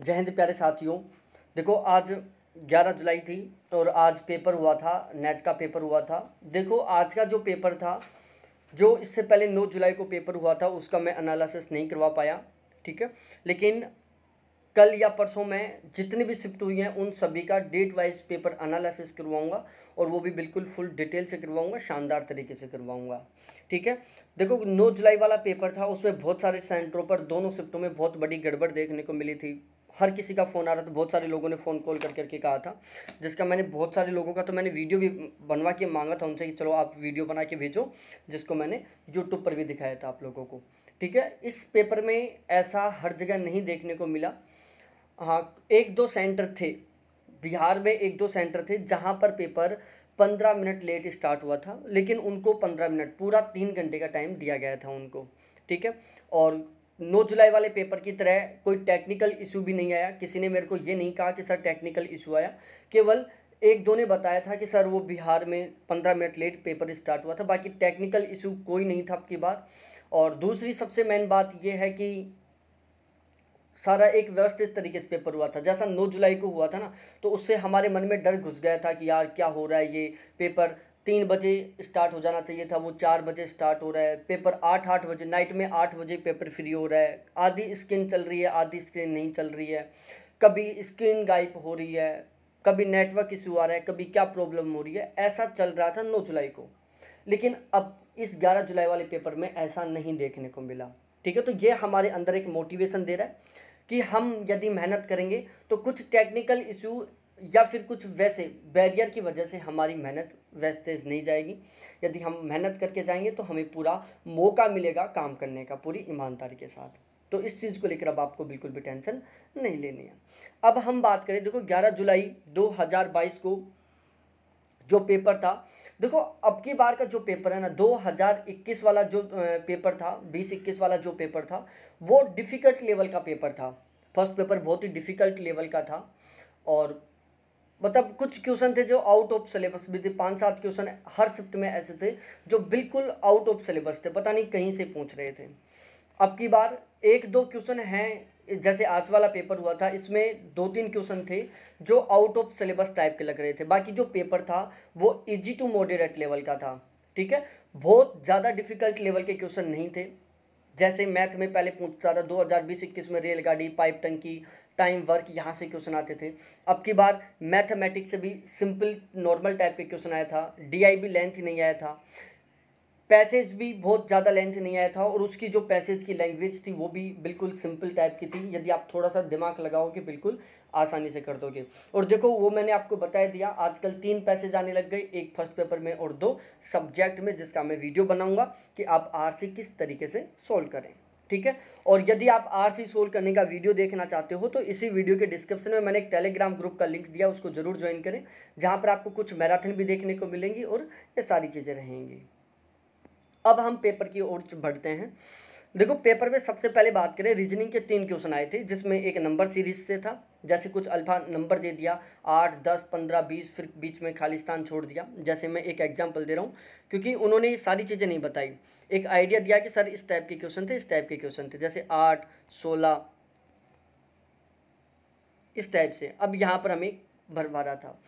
जय हिंद प्यारे साथियों देखो आज 11 जुलाई थी और आज पेपर हुआ था नेट का पेपर हुआ था देखो आज का जो पेपर था जो इससे पहले 9 जुलाई को पेपर हुआ था उसका मैं एनालिसिस नहीं करवा पाया ठीक है लेकिन कल या परसों में जितनी भी शिफ्ट हुई हैं उन सभी का डेट वाइज पेपर एनालिसिस करवाऊंगा और वो भी बिल्कुल फुल डिटेल से करवाऊंगा शानदार तरीके से करवाऊंगा ठीक है देखो 9 जुलाई वाला पेपर था उसमें बहुत सारे सेंटरों पर दोनों शिफ्टों में बहुत बड़ी गड़बड़ देखने को मिली थी हर किसी का फ़ोन आ रहा था बहुत सारे लोगों ने फ़ोन कॉल कर करके कहा था जिसका मैंने बहुत सारे लोगों का तो मैंने वीडियो भी बनवा के मांगा था उनसे कि चलो आप वीडियो बना के भेजो जिसको मैंने यूट्यूब पर भी दिखाया था आप लोगों को ठीक है इस पेपर में ऐसा हर जगह नहीं देखने को मिला हाँ एक दो सेंटर थे बिहार में एक दो सेंटर थे जहाँ पर पेपर पंद्रह मिनट लेट स्टार्ट हुआ था लेकिन उनको पंद्रह मिनट पूरा तीन घंटे का टाइम दिया गया था उनको ठीक है और नौ जुलाई वाले पेपर की तरह कोई टेक्निकल इशू भी नहीं आया किसी ने मेरे को ये नहीं कहा कि सर टेक्निकल इशू आया केवल एक दो ने बताया था कि सर वो बिहार में पंद्रह मिनट लेट पेपर स्टार्ट हुआ था बाकी टेक्निकल इशू कोई नहीं था अब की बार और दूसरी सबसे मेन बात ये है कि सारा एक व्यवस्थित तरीके से पेपर हुआ था जैसा 9 जुलाई को हुआ था ना तो उससे हमारे मन में डर घुस गया था कि यार क्या हो रहा है ये पेपर तीन बजे स्टार्ट हो जाना चाहिए था वो चार बजे स्टार्ट हो रहा है पेपर आठ आठ बजे नाइट में आठ बजे पेपर फ्री हो रहा है आधी स्क्रीन चल रही है आधी स्क्रीन नहीं चल रही है कभी स्क्रीन गायब हो रही है कभी नेटवर्क इशू आ रहा है कभी क्या प्रॉब्लम हो रही है ऐसा चल रहा था नौ जुलाई को लेकिन अब इस ग्यारह जुलाई वाले पेपर में ऐसा नहीं देखने को मिला ठीक है तो ये हमारे अंदर एक मोटिवेशन दे रहा है कि हम यदि मेहनत करेंगे तो कुछ टेक्निकल इशू या फिर कुछ वैसे बैरियर की वजह से हमारी मेहनत वेस्टेज नहीं जाएगी यदि हम मेहनत करके जाएंगे तो हमें पूरा मौका मिलेगा काम करने का पूरी ईमानदारी के साथ तो इस चीज़ को लेकर अब आपको बिल्कुल भी टेंशन नहीं लेनी है अब हम बात करें देखो 11 जुलाई 2022 को जो पेपर था देखो अब की बार का जो पेपर है ना 2021 वाला जो पेपर था बीस इक्कीस वाला जो पेपर था वो डिफ़िकल्ट लेवल का पेपर था फर्स्ट पेपर बहुत ही डिफ़िकल्ट लेवल का था और मतलब कुछ क्वेश्चन थे जो आउट ऑफ सिलेबस भी थे पाँच सात क्वेश्चन हर शिफ्ट में ऐसे थे जो बिल्कुल आउट ऑफ सिलेबस थे पता नहीं कहीं से पूछ रहे थे अब की बार एक दो क्वेश्चन हैं जैसे आज वाला पेपर हुआ था इसमें दो तीन क्वेश्चन थे जो आउट ऑफ सिलेबस टाइप के लग रहे थे बाकी जो पेपर था वो इजी टू मॉडरेट लेवल का था ठीक है बहुत ज़्यादा डिफिकल्ट लेवल के क्वेश्चन नहीं थे जैसे मैथ में पहले पूछता था दो हज़ार में रेलगाड़ी पाइप टंकी टाइम वर्क यहाँ से क्वेश्चन आते थे अब की बार मैथमेटिक्स से भी सिंपल नॉर्मल टाइप के क्वेश्चन आया था डी भी लेंथ नहीं आया था पैसेज भी बहुत ज़्यादा लेंथ नहीं आया था और उसकी जो पैसेज की लैंग्वेज थी वो भी बिल्कुल सिंपल टाइप की थी यदि आप थोड़ा सा दिमाग लगाओगे बिल्कुल आसानी से कर दोगे और देखो वो मैंने आपको बताया दिया आजकल तीन पैसेज आने लग गए एक फर्स्ट पेपर में और दो सब्जेक्ट में जिसका मैं वीडियो बनाऊंगा कि आप आर से किस तरीके से सॉल्व करें ठीक है और यदि आप आरसी सोल्व करने का वीडियो देखना चाहते हो तो इसी वीडियो के डिस्क्रिप्शन में मैंने एक टेलीग्राम ग्रुप का लिंक दिया उसको जरूर ज्वाइन करें जहाँ पर आपको कुछ मैराथन भी देखने को मिलेंगी और ये सारी चीज़ें रहेंगी अब हम पेपर की ओर बढ़ते हैं देखो पेपर में सबसे पहले बात करें रीजनिंग के तीन क्वेश्चन आए थे जिसमें एक नंबर सीरीज से था जैसे कुछ अल्फा नंबर दे दिया आठ दस पंद्रह बीस फिर बीच में खालिस्तान छोड़ दिया जैसे मैं एक एग्जांपल दे रहा हूँ क्योंकि उन्होंने ये सारी चीज़ें नहीं बताई एक आइडिया दिया कि सर इस टाइप के क्वेश्चन थे इस टाइप के क्वेश्चन थे जैसे आठ सोलह इस टाइप से अब यहाँ पर हमें भरवा रहा था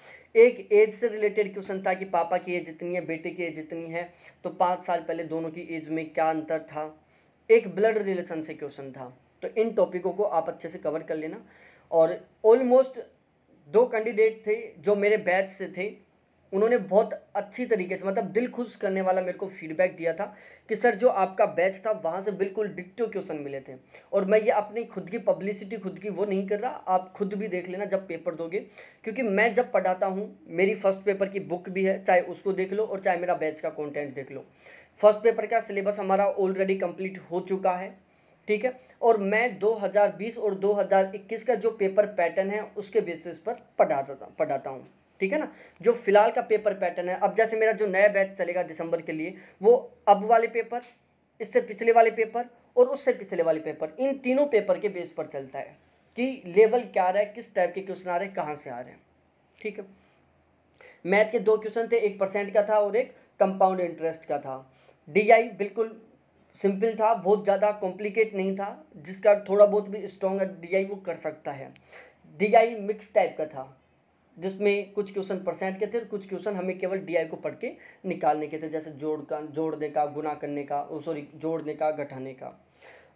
एक एज से रिलेटेड क्वेश्चन था कि पापा की एज इतनी है बेटे की एज इतनी है तो पाँच साल पहले दोनों की एज में क्या अंतर था एक ब्लड रिलेशन से क्वेश्चन था तो इन टॉपिकों को आप अच्छे से कवर कर लेना और ऑलमोस्ट दो कैंडिडेट थे जो मेरे बैच से थे उन्होंने बहुत अच्छी तरीके से मतलब दिल खुश करने वाला मेरे को फीडबैक दिया था कि सर जो आपका बैच था वहाँ से बिल्कुल डिक्टो क्वेश्चन मिले थे और मैं ये अपनी खुद की पब्लिसिटी खुद की वो नहीं कर रहा आप खुद भी देख लेना जब पेपर दोगे क्योंकि मैं जब पढ़ाता हूँ मेरी फर्स्ट पेपर की बुक भी है चाहे उसको देख लो और चाहे मेरा बैच का कॉन्टेंट देख लो फर्स्ट पेपर का सिलेबस हमारा ऑलरेडी कंप्लीट हो चुका है ठीक है और मैं 2020 और 2021 का जो पेपर पैटर्न है उसके बेसिस पर पढ़ाता पढ़ाता हूँ ठीक है ना जो फिलहाल का पेपर पैटर्न है अब जैसे मेरा जो नया बैच चलेगा दिसंबर के लिए वो अब वाले पेपर इससे पिछले वाले पेपर और उससे पिछले वाले पेपर इन तीनों पेपर के बेस पर चलता है कि लेवल क्या रहा है किस टाइप के क्वेश्चन आ रहे हैं कहाँ से आ रहे हैं ठीक है मैथ के दो क्वेश्चन थे एक परसेंट का था और एक कंपाउंड इंटरेस्ट का था डीआई बिल्कुल सिंपल था बहुत ज़्यादा कॉम्प्लिकेट नहीं था जिसका थोड़ा बहुत भी स्ट्रॉन्ग डीआई वो कर सकता है डीआई मिक्स टाइप का था जिसमें कुछ क्वेश्चन परसेंट के थे और कुछ क्वेश्चन हमें केवल डीआई को पढ़ के निकालने के थे जैसे जोड़ का जोड़ने का गुना करने का सॉरी जोड़ने का घटाने का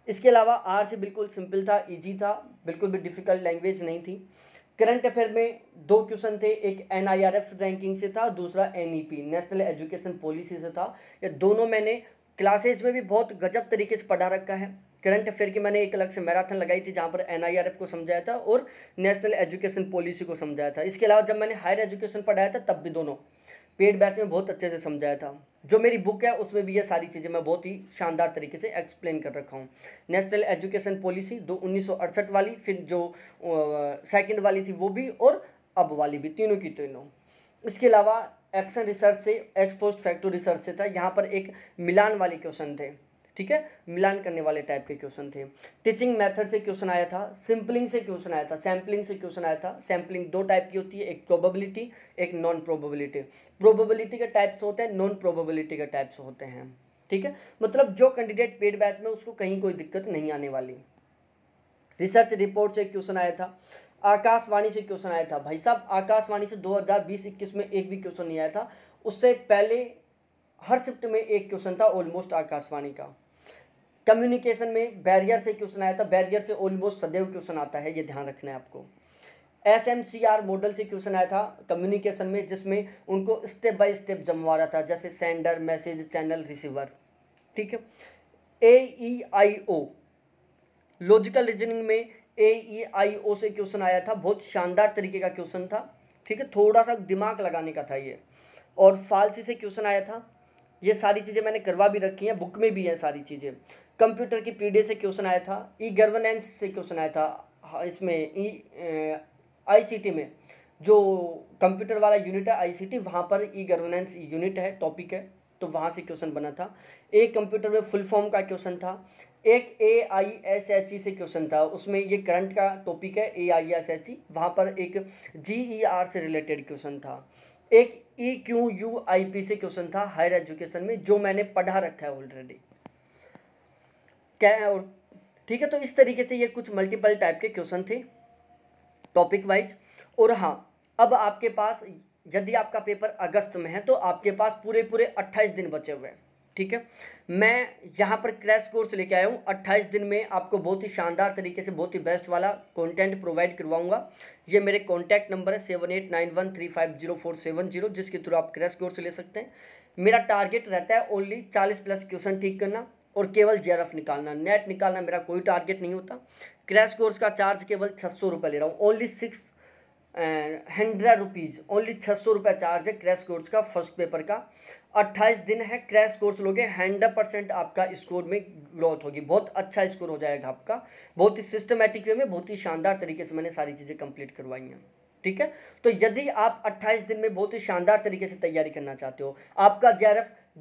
इसके अलावा आर से बिल्कुल सिंपल था इजी था बिल्कुल भी डिफ़िकल्ट लैंग्वेज नहीं थी करंट अफेयर में दो क्वेश्चन थे एक एन रैंकिंग से था दूसरा एन नेशनल एजुकेशन पॉलिसी से था ये दोनों मैंने क्लासेज में भी बहुत गजब तरीके से पढ़ा रखा है करंट अफेयर की मैंने एक अलग से मैराथन लगाई थी जहाँ पर एन को समझाया था और नेशनल एजुकेशन पॉलिसी को समझाया था इसके अलावा जब मैंने हायर एजुकेशन पढ़ाया था तब भी दोनों पेड बैच में बहुत अच्छे से समझाया था जो मेरी बुक है उसमें भी ये सारी चीज़ें मैं बहुत ही शानदार तरीके से एक्सप्लेन कर रखा हूँ नेशनल एजुकेशन पॉलिसी दो उन्नीस वाली फिर जो सेकंड वाली थी वो भी और अब वाली भी तीनों की तीनों इसके अलावा एक्शन रिसर्च से एक्सपोस्ट फैक्टो रिसर्च से था यहाँ पर एक मिलान वाले क्वेश्चन थे ठीक है मिलान करने वाले टाइप के क्वेश्चन थे टीचिंग मेथड से क्वेश्चन आया था सिंपलिंग से क्वेश्चन आया था सैम्पलिंग से क्वेश्चन आया था सैम्पलिंग दो टाइप की होती है एक प्रोबेबिलिटी एक नॉन प्रोबेबिलिटी प्रोबेबिलिटी के टाइप्स होते हैं नॉन प्रोबेबिलिटी के टाइप्स होते हैं ठीक है मतलब जो कैंडिडेट पेड बैच में उसको कहीं कोई दिक्कत नहीं आने वाली रिसर्च रिपोर्ट से क्वेश्चन आया था आकाशवाणी से क्वेश्चन आया था भाई साहब आकाशवाणी से 2020-21 में एक भी क्वेश्चन नहीं आया था उससे पहले हर शिफ्ट में एक क्वेश्चन था ऑलमोस्ट आकाशवाणी का कम्युनिकेशन में बैरियर से क्वेश्चन आया था बैरियर से ऑलमोस्ट सदैव क्वेश्चन आता है ये ध्यान रखना है आपको S M C R model से क्वेश्चन आया था कम्युनिकेशन में जिसमें उनको स्टेप बाय स्टेप जमवा रहा था जैसे सेंडर मैसेज चैनल रिसीवर ठीक है ए ई आई ओ लॉजिकल रीजनिंग में ए ई आई ओ से क्वेश्चन आया था बहुत शानदार तरीके का क्वेश्चन था ठीक है थोड़ा सा दिमाग लगाने का था ये और फालसी से क्वेश्चन आया था ये सारी चीज़ें मैंने करवा भी रखी हैं बुक में भी हैं सारी चीज़ें कंप्यूटर की पीडीए से क्वेश्चन आया था ई गवर्नेंस से क्वेश्चन आया था हाँ, इसमें ई आईसीटी में जो कंप्यूटर वाला यूनिट है आईसीटी वहाँ पर ई गवर्नेंस यूनिट है टॉपिक है तो वहाँ से क्वेश्चन बना था एक कंप्यूटर में फुल फॉर्म का क्वेश्चन था एक ए आई एस एच ई से क्वेश्चन था उसमें ये करंट का टॉपिक है ए आई एस एच ई वहाँ पर एक जी ई आर से रिलेटेड क्वेश्चन था एक E Q U I P से क्वेश्चन था हायर एजुकेशन में जो मैंने पढ़ा रखा है ऑलरेडी क्या ठीक है तो इस तरीके से ये कुछ मल्टीपल टाइप के क्वेश्चन थे टॉपिक वाइज और हाँ अब आपके पास यदि आपका पेपर अगस्त में है तो आपके पास पूरे पूरे अट्ठाईस दिन बचे हुए हैं ठीक है मैं यहाँ पर क्रैश कोर्स लेके आया हूँ अट्ठाईस दिन में आपको बहुत ही शानदार तरीके से बहुत ही बेस्ट वाला कंटेंट प्रोवाइड करवाऊंगा ये मेरे कॉन्टैक्ट नंबर है seven eight nine one three five zero four seven zero जिसके थ्रू आप क्रैश कोर्स ले सकते हैं मेरा टारगेट रहता है ओनली चालीस प्लस क्वेश्चन ठीक करना और केवल जेरफ निकालना नेट निकालना मेरा कोई टारगेट नहीं होता क्रैश कोर्स का चार्ज केवल छः सौ रुपये ले रहा हूँ only six hundred rupees only छः सौ रुपये चार्ज है क्रैश कोर्स का फर्स्ट पेपर का अट्ठाईस दिन है क्रैश कोर्स लोगे हंड्रेड परसेंट आपका स्कोर में ग्रोथ होगी बहुत अच्छा स्कोर हो जाएगा आपका बहुत ही सिस्टमेटिक वे में बहुत ही शानदार तरीके से मैंने सारी चीज़ें कंप्लीट करवाई हैं ठीक है तो यदि आप 28 दिन में बहुत ही शानदार तरीके से तैयारी करना चाहते हो आपका जे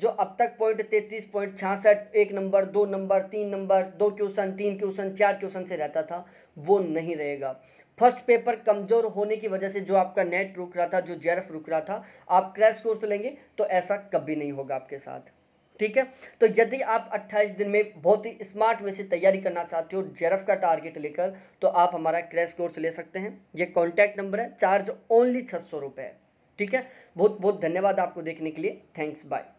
जो अब तक पॉइंट तैतीस पॉइंट छियासठ एक नंबर दो नंबर तीन नंबर दो क्वेश्चन तीन क्वेश्चन चार क्वेश्चन से रहता था वो नहीं रहेगा फर्स्ट पेपर कमज़ोर होने की वजह से जो आपका नेट रुक रहा था जो जेरफ रुक रहा था आप क्रैश कोर्स लेंगे तो ऐसा कभी नहीं होगा आपके साथ ठीक है तो यदि आप 28 दिन में बहुत ही स्मार्ट वे से तैयारी करना चाहते हो जेरफ का टारगेट लेकर तो आप हमारा क्रैश कोर्स ले सकते हैं ये कॉन्टैक्ट नंबर है चार्ज ओनली छः सौ रुपये ठीक है बहुत बहुत धन्यवाद आपको देखने के लिए थैंक्स बाय